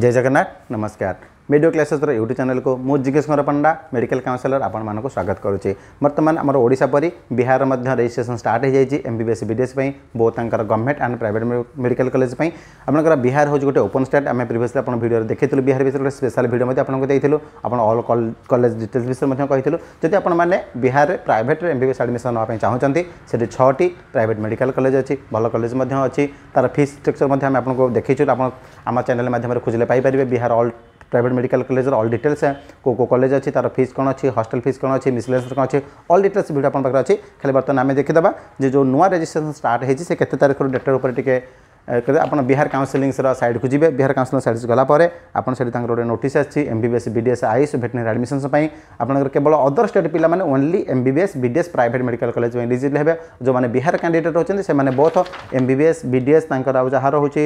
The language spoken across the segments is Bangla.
जय जगन्नाथ नमस्कार मेडियो क्लासेस यूट्यूब चैनल को मुझ जिज्ञेस पंडा मेडिकल काउनसलर आपण स्वागत करुच्छे बर्तमान आम ओडा पर बिहार में रेजिट्रेसन स्टार्ट एम बस विदेश बहुत government and private medical college आपंकर बिहार हूँ गोटे ओपन स्टेट आम प्रिवियसली आप भिडियो देखे बिहार विषय गोटे स्पेशल भिडियो आपको देखो आपल कलेज डिटेल्स विषय जी आपने बिहार में प्राइट एम बस एडमिशन ना चाहते सीटी छटी प्राइट मेडिकल कलेज अच्छी भल कलेज अच्छी तार फिज स्ट्रक्चर आपको देखे आम चेल मध्यम खोजे पारे बिहार अल्ड প্রাইভেট মেডিকাল কলেজর অল ডিটেলস কেউ কেউ কলেজ অছি তার ফিজ কোণ অছি হস্টেল ফিজ কোণ অছি মিসলেন্স কোণ অছি অল ডিটেলস ভিডিও আপনার পাখে অছি খালি বর্তমানে আমি দেখিদেবা যে যে নূয়া রেজিষ্ট্রেসন স্টার্ট হয়েছে সে কেতে তারিখর ডেটর উপরে টিকিয়ে আপনার বিহার কাউন্সেলিংসর সাইডকু যাবে বিহার কাউন্সেলিং সাইড গলাপরে আপনার সেটি তাঁর গোটে নোটিস আসছে এমবিবিএস বিডিএস আইএস ভেটেনারি আডমিশন আপনার কেবল অদর স্টেট পিলা মানে only MBBS BDS private medical college eligible হবে যে বিহার ক্যান্ডিডেট রয়েছেন সে বোথ এমবিবিএস বিডিএস তাঁর আর যা রয়েছে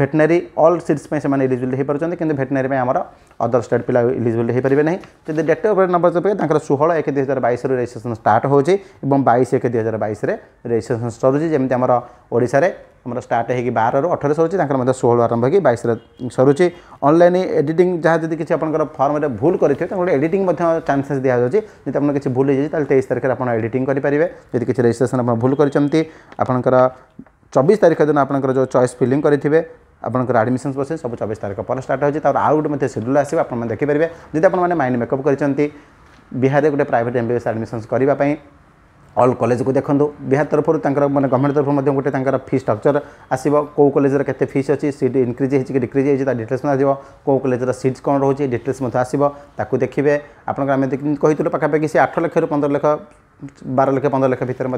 ভেটেনারি অল সিটস সে ইলিজিবিল হয়েপার কিন্তু ভেটেনারি আমার অদর স্টেট পিলা ইলিজিবিল হয়েপারে না যদি ডেট অফ বর্থ নম্বর চপে তাঁর ষোহল এক দুই হাজার বাইশ রেজিষ্ট্রেসন স্টার্ট হচ্ছে এবং বাইশ এক দুই হাজার বাইশে রেজিষ্ট্রেসন সরুছে যেমন আমার ওড়শার আমার স্টার্ট হয়ে বার রু অঠর সরুছে তাঁর মধ্যে ষোহল আরম্ভ হয়ে বাইশ সরুছে অনলাইন এডিটিং যা যদি কিছু আপনার ফর্মে ভুল করে তাহলে এডিটিং চান্সেস দিয়া যাচ্ছে যদি আপনার কিছু ভুল হয়ে যাচ্ছে তাহলে তেইশ তারিখে আপনার এডিটিং করে পারে যদি কিছু রেজিষ্ট্রেসন আপনার ভুল করছেন আপনার চবিশ তারিখ দিন আপনার যে চয়েস ফিলিং করে আপনার আডমিশন প্রোসেস সব চবিশ তারিখ পরে স্টার্ট হয়েছে তার আউ গোটে মধ্যে সেডুল আসবে আপনার দেখিপারে যদি আপনার মাইন্ড মেকআপ করেছেন বিহারে গোটে প্রাইভেট এমবিএস আডমিশন করা অল কলেজকে দেখুন বিহার তরফর তাঁর মানে গভর্নমেন্ট তরফ গোটে তাঁর ফি স্ট্রকচর আসব কেউ কলেজের কেতে ফিস অছি সিট ইনক্রিজ হয়েছে কি ডিক্রিজ হয়েছে তার ডিটেলস আসব কেউ কলেজের সিটস কম রয়েছে ডিটেলস আসব তাকে দেখবে আপনার আমি কিন্তু পাখাপাখি সে আঠ লক্ষ পনেরো লক্ষ বার লক্ষ পনেরো লক্ষ ভিতরে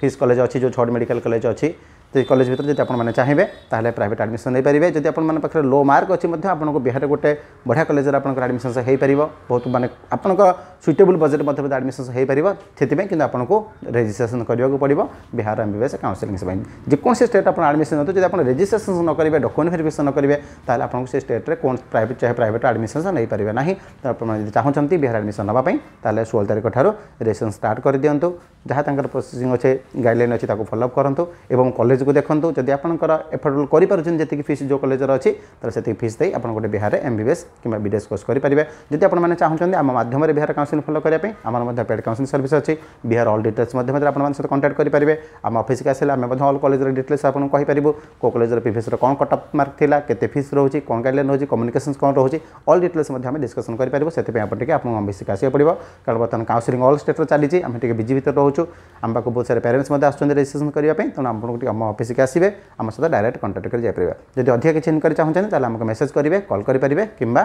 ফিস কলেজ অছি যে ছট মেডিকাল কলেজ অছি ଯଦି କଲେଜ ଭିତରେ ଯଦି ଆପଣମାନେ ଚାହିଁବେ ତାହେଲେ ପ୍ରାଇଭେଟ୍ ଆଡ଼ମିସନ୍ ନେଇପାରିବେ ଯଦି ଆପଣମାନଙ୍କ ପାଖରେ ଲୋ ମାର୍କ ଅଛି ମଧ୍ୟ ଆପଣଙ୍କୁ ବିହାରରେ ଗୋଟେ ବଢ଼ିଆ କଲେଜରେ ଆପଣଙ୍କର ଆଡ଼ମିସନ୍ ହୋଇପାରିବ ବହୁତ ମାନେ ଆପଣଙ୍କ ସୁଇଟେବୁଲ୍ ବଜେଟ୍ ମଧ୍ୟ ଆଡ଼ମିସନ୍ ହୋଇପାରିବ ସେଥିପାଇଁ କିନ୍ତୁ ଆପଣଙ୍କୁ ରେଜିଷ୍ଟ୍ରେସନ୍ କରିବାକୁ ପଡ଼ିବ Bihar M B S counselling ପାଇଁ ଯେକୌଣସି ଷ୍ଟେଟ୍ ଆପଣ ଆଡ଼ମିସନ୍ ନିଅନ୍ତୁ ଯଦି ଆପଣ ରେଜିଷ୍ଟ୍ରେସନ୍ ନ କରିବେ ଡକ୍ୟୁମେଣ୍ଟ ଭେରିଫିକେସନ୍ ନ କରିବେ ତାହେଲେ ଆପଣଙ୍କୁ ସେ ଷ୍ଟେଟ୍ରେ କ'ଣ ପ୍ରାଇଭେଟ୍ ଚାହେ ପ୍ରାଇଭେଟ୍ ଆଡ଼ମିସନ୍ ନେଇପାରିବେ ନାହିଁ ତ ଆପଣ ଯଦି ଚାହୁଁଛନ୍ତି ବିହାର ଆଡ଼ମିସନ୍ ନେବା ପାଇଁ ତାହେଲେ ଷୋହଳ ତାରିଖ ଠାରୁ ରେଜିଷ୍ଟ୍ରେସନ୍ ଷ୍ଟାର୍ଟ କରିଦିଅନ୍ତୁ ଯାହା ତାଙ୍କର ପ୍ରୋସେସିଂ ଅଛି ଗାଇଡ଼ଲାଇନ୍ ଅଛି ତାକୁ ଫଲୋଅପ୍ କରନ୍ତୁ ଏବଂ କଲେଜ ଫିସ୍କୁ ଦେଖନ୍ତୁ ଯଦି ଆପଣଙ୍କର ଏଫୋର୍ଡେବଲ୍ କରିପାରୁଛନ୍ତି ଯେତିକି ଫିସ୍ ଯେଉଁ କଲେଜର ଅଛି ତାହେଲେ ସେତିକି ଫିସ୍ ଦେଇ ଆପଣ ଗୋଟେ ବିହାରରେ ଏମ୍ ବି ଏସ୍ କିମ୍ବା ବି କୋର୍ସ କରିପାରିବେ ଯଦି ଆପଣମାନେ ଚାହୁଁଛନ୍ତି ଆମ ମାଧ୍ୟମରେ ବିହାର କାଉନ୍ସିଲିଂ ଫଲୋ କରିବା ପାଇଁ ଆମର ମଧ୍ୟ ପେଡ୍ କାଉନ୍ସିଲିଂ ସର୍ଭିସ୍ ଅଛି ବିହାର ଅଲ୍ ଡିଟେଲ୍ସ ମାଧ୍ୟମରେ ଆପଣମାନଙ୍କ ସହିତ କଣ୍ଟାକ୍ଟ କରିପାରିବେ ଆମ ଅଫିସକୁ ଆସିଲେ ଆମେ ମଧ୍ୟ ଅଲ୍ କଲେଜର ଡିଟେଲ୍ସ ଆପଣଙ୍କୁ କହିପାରିବୁ କେଉଁ କଲେଜର ପିଭିଏସ୍ର କ'ଣ କଟ୍ ଅଫ୍ ମାର୍କ ଥିଲା କେତେ ଫିସ୍ ରହୁଛି କ'ଣ ଗାଇଡ଼ଲାଇନ୍ ରହୁଛି କମ୍ୟୁନିକେସନ୍ସ କ'ଣ ରହୁଛି ଅଲ୍ ଡିଟେଲ୍ସ ମଧ୍ୟ ଆମେ ଡିସ୍କସନ୍ କରିପାରିବୁ ସେଥିପାଇଁ ଆପଣ ଟିକେ ଆପଣଙ୍କୁ ଅଫିସକୁ ଆସିବାକୁ ପଡ଼ିବ କାରଣ ବର୍ତ୍ତମାନ କାଉନ୍ସିଲିଂ ଅଲ୍ ଷ୍ଟେଟ୍ର ଚାଲିଛି ଆମେ ଟିକେ ବିଜି ଭିତରେ ରହୁଛୁ ଆମ ପାଖକୁ ବହୁତ ସାରା ପ୍ୟାରେଣ୍ଟସ୍ ମଧ୍ୟ ଆସୁଛନ୍ତି ରେଜିଷ୍ଟ୍ରେସନ୍ କରିବା ପାଇଁ ତେଣୁ ଆପଣଙ୍କୁ ଟିକେ ଆମ ଅଫିସକୁ ଆସିବେ ଆମ ସହିତ ଡାଇରେକ୍ଟ କଣ୍ଟାକ୍ଟ କରି ଯାଇପାରିବେ ଯଦି ଅଧିକ କିଛି ଇନକ୍ୱାରି ଚାହୁଁଛନ୍ତି ତାହେଲେ ଆମକୁ ମେସେଜ କରିବେ କଲ୍ କରିପାରିବେ କିମ୍ବା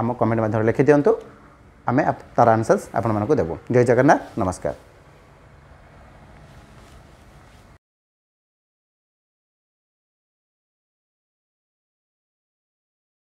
ଆମ କମେଣ୍ଟ ମାଧ୍ୟମରେ ଲେଖିଦିଅନ୍ତୁ ଆମେ ତାର ଆନ୍ସର୍ସ ଆପଣମାନଙ୍କୁ ଦେବୁ ଜୟ ଜଗନ୍ନାଥ ନମସ୍କାର